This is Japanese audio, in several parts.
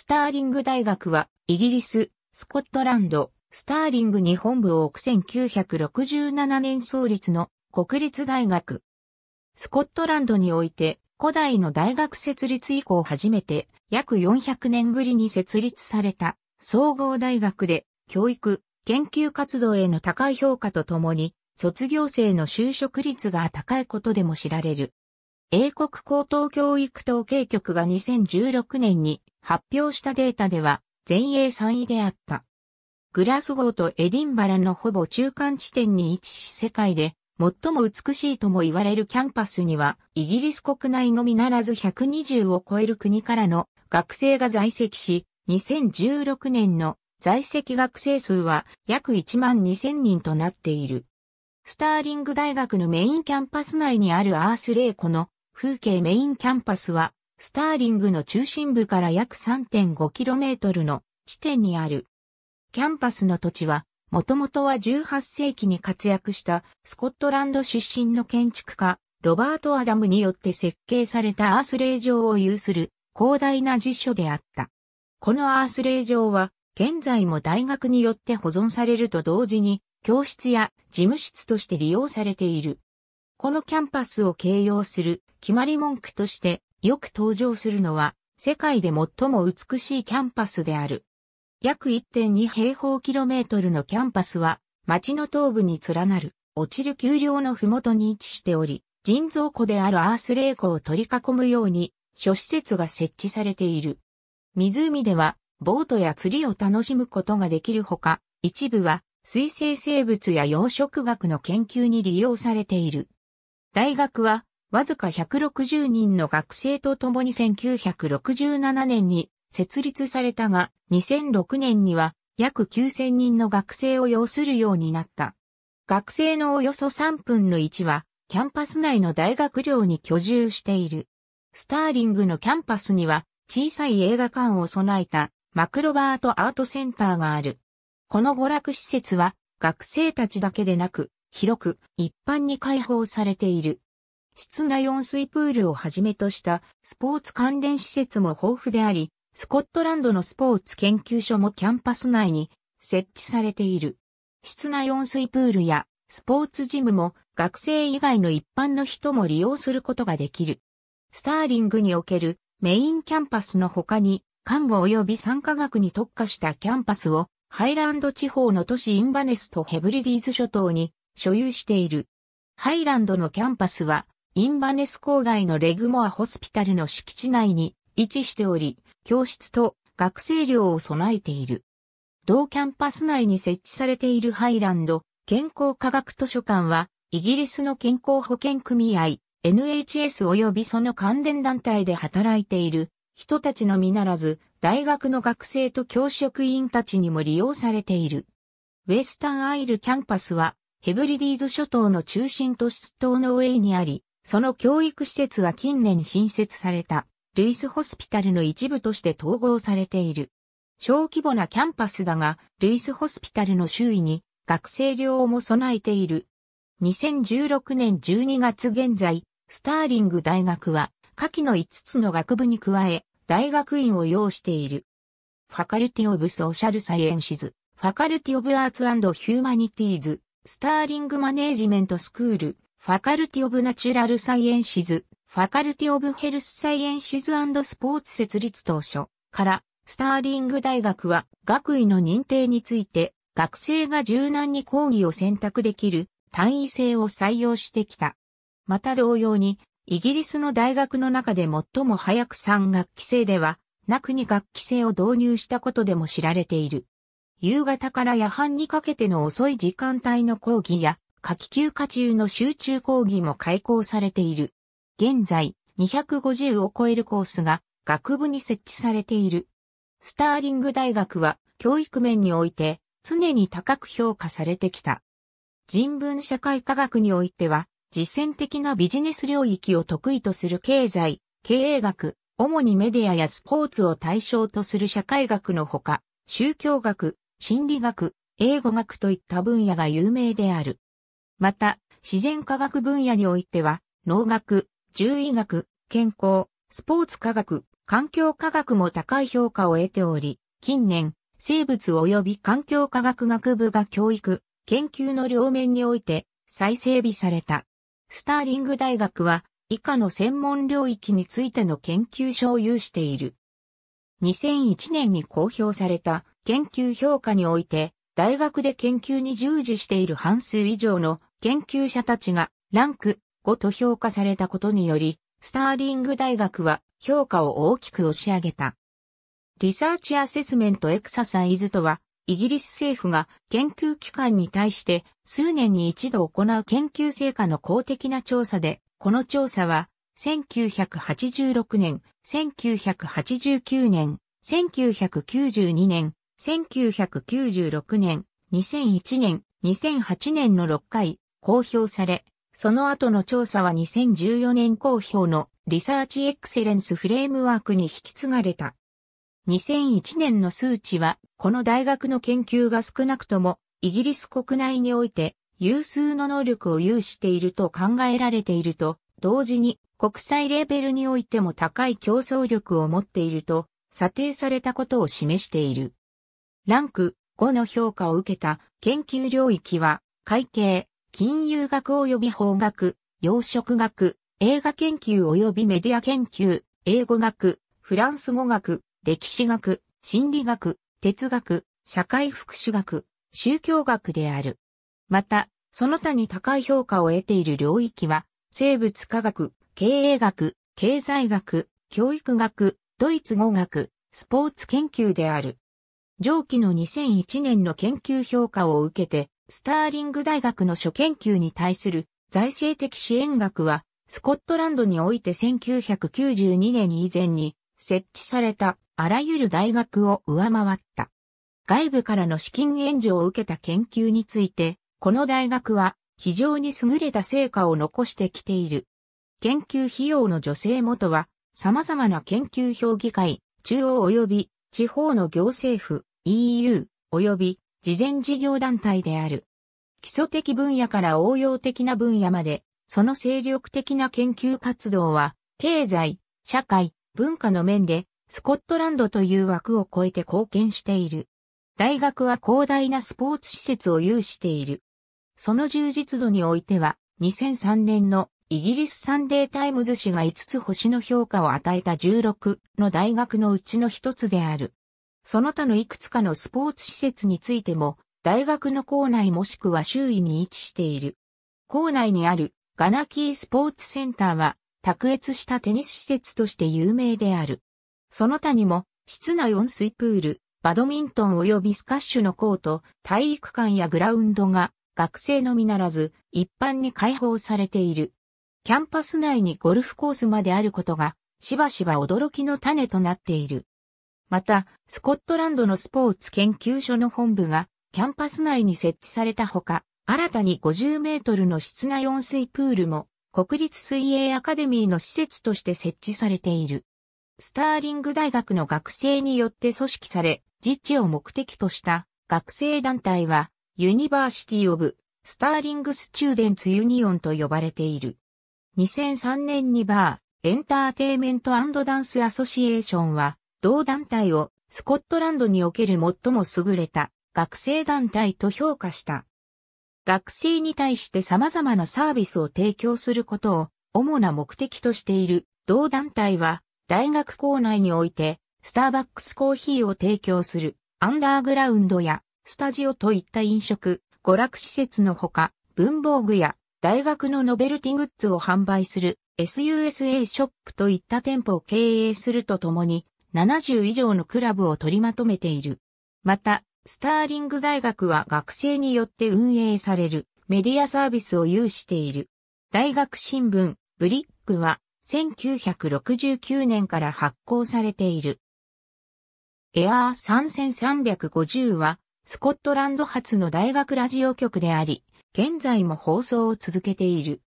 スターリング大学は、イギリス、スコットランド、スターリング日本部を置く1967年創立の国立大学。スコットランドにおいて、古代の大学設立以降初めて、約400年ぶりに設立された、総合大学で、教育、研究活動への高い評価とともに、卒業生の就職率が高いことでも知られる。英国高等教育統計局が2016年に発表したデータでは全英3位であった。グラスゴーとエディンバラのほぼ中間地点に位置し世界で最も美しいとも言われるキャンパスにはイギリス国内のみならず120を超える国からの学生が在籍し2016年の在籍学生数は約1万2000人となっている。スターリング大学のメインキャンパス内にあるアースレイコの風景メインキャンパスは、スターリングの中心部から約 3.5km の地点にある。キャンパスの土地は、もともとは18世紀に活躍したスコットランド出身の建築家、ロバート・アダムによって設計されたアースレイを有する広大な実所であった。このアースレイは、現在も大学によって保存されると同時に、教室や事務室として利用されている。このキャンパスを形容する決まり文句としてよく登場するのは世界で最も美しいキャンパスである。約1.2平方キロメートルのキャンパスは町の東部に連なる落ちる丘陵の麓に位置しており、人造湖であるアースレイ湖を取り囲むように諸施設が設置されている。湖ではボートや釣りを楽しむことができるほか、一部は水生生物や養殖学の研究に利用されている。大学は、わずか160人の学生と共に1967年に設立されたが、2006年には約9000人の学生を要するようになった。学生のおよそ3分の1は、キャンパス内の大学寮に居住している。スターリングのキャンパスには、小さい映画館を備えた、マクロバートアートセンターがある。この娯楽施設は、学生たちだけでなく、広く一般に開放されている。室内温水プールをはじめとしたスポーツ関連施設も豊富であり、スコットランドのスポーツ研究所もキャンパス内に設置されている。室内温水プールやスポーツジムも学生以外の一般の人も利用することができる。スターリングにおけるメインキャンパスの他に看護及び産科学に特化したキャンパスをハイランド地方の都市インバネスとヘブリディーズ諸島に所有している。ハイランドのキャンパスは、インバネス郊外のレグモアホスピタルの敷地内に位置しており、教室と学生寮を備えている。同キャンパス内に設置されているハイランド健康科学図書館は、イギリスの健康保険組合 NHS 及びその関連団体で働いている人たちのみならず、大学の学生と教職員たちにも利用されている。ウェスタンアイルキャンパスは、ヘブリディーズ諸島の中心都市島の上にあり、その教育施設は近年新設された、ルイスホスピタルの一部として統合されている。小規模なキャンパスだが、ルイスホスピタルの周囲に学生寮も備えている。2016年12月現在、スターリング大学は、下記の5つの学部に加え、大学院を要している。ファカルティオブソーシャルサイエンシズ、ファカルティオブアーツヒューマニティーズ、スターリングマネージメントスクール、ファカルティオブナチュラルサイエンシズ、ファカルティオブヘルスサイエンシズスポーツ設立当初から、スターリング大学は学位の認定について、学生が柔軟に講義を選択できる単位制を採用してきた。また同様に、イギリスの大学の中で最も早く3学期制では、なくに学期制を導入したことでも知られている。夕方から夜半にかけての遅い時間帯の講義や、夏季休暇中の集中講義も開講されている。現在、250を超えるコースが学部に設置されている。スターリング大学は教育面において常に高く評価されてきた。人文社会科学においては実践的なビジネス領域を得意とする経済、経営学、主にメディアやスポーツを対象とする社会学のほか、宗教学、心理学、英語学といった分野が有名である。また、自然科学分野においては、農学、獣医学、健康、スポーツ科学、環境科学も高い評価を得ており、近年、生物及び環境科学学部が教育、研究の両面において再整備された。スターリング大学は以下の専門領域についての研究所を有している。2001年に公表された研究評価において、大学で研究に従事している半数以上の研究者たちがランク5と評価されたことにより、スターリング大学は評価を大きく押し上げた。リサーチアセスメントエクササイズとは、イギリス政府が研究機関に対して数年に一度行う研究成果の公的な調査で、この調査は1986年、1989年、1992年、1996年、2001年、2008年の6回公表され、その後の調査は2014年公表のリサーチエクセレンスフレームワークに引き継がれた。2001年の数値は、この大学の研究が少なくとも、イギリス国内において、有数の能力を有していると考えられていると、同時に国際レベルにおいても高い競争力を持っていると、査定されたことを示している。ランク5の評価を受けた研究領域は、会計、金融学及び法学、洋食学、映画研究及びメディア研究、英語学、フランス語学、歴史学、心理学、哲学、社会福祉学、宗教学である。また、その他に高い評価を得ている領域は、生物科学、経営学、経済学、教育学、ドイツ語学、スポーツ研究である。上記の2001年の研究評価を受けて、スターリング大学の諸研究に対する財政的支援額は、スコットランドにおいて1992年以前に設置されたあらゆる大学を上回った。外部からの資金援助を受けた研究について、この大学は非常に優れた成果を残してきている。研究費用の助成元は、様々な研究評議会、中央及び地方の行政府、EU、及び慈善事業団体である。基礎的分野から応用的な分野まで、その精力的な研究活動は、経済、社会、文化の面で、スコットランドという枠を超えて貢献している。大学は広大なスポーツ施設を有している。その充実度においては、2003年のイギリスサンデータイムズ氏が5つ星の評価を与えた16の大学のうちの1つである。その他のいくつかのスポーツ施設についても、大学の校内もしくは周囲に位置している。校内にあるガナキースポーツセンターは、卓越したテニス施設として有名である。その他にも、室内温水プール、バドミントン及びスカッシュのコート、体育館やグラウンドが、学生のみならず、一般に開放されている。キャンパス内にゴルフコースまであることが、しばしば驚きの種となっている。また、スコットランドのスポーツ研究所の本部がキャンパス内に設置されたほか、新たに50メートルの室内温水プールも国立水泳アカデミーの施設として設置されている。スターリング大学の学生によって組織され、実地を目的とした学生団体は、ユニバーシティ・オブ・スターリング・スチューデンツ・ユニオンと呼ばれている。2003年にバー、エンターテイメントダンス・アソシエーションは、同団体をスコットランドにおける最も優れた学生団体と評価した。学生に対して様々なサービスを提供することを主な目的としている同団体は大学校内においてスターバックスコーヒーを提供するアンダーグラウンドやスタジオといった飲食、娯楽施設のほか文房具や大学のノベルティグッズを販売する SUSA ショップといった店舗を経営するとともに70以上のクラブを取りまとめている。また、スターリング大学は学生によって運営されるメディアサービスを有している。大学新聞、ブリックは1969年から発行されている。エアー3350はスコットランド発の大学ラジオ局であり、現在も放送を続けている。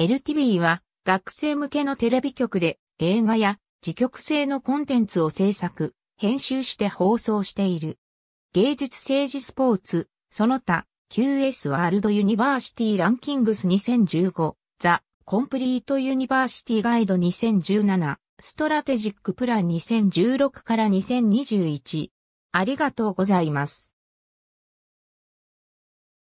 LTV は学生向けのテレビ局で映画や自局性のコンテンツを制作、編集して放送している。芸術政治スポーツ、その他、QS ワールドユニバーシティランキングス2015、ザ・コンプリートユニバーシティガイド2017、ストラテジックプラン2016から2021。ありがとうございます。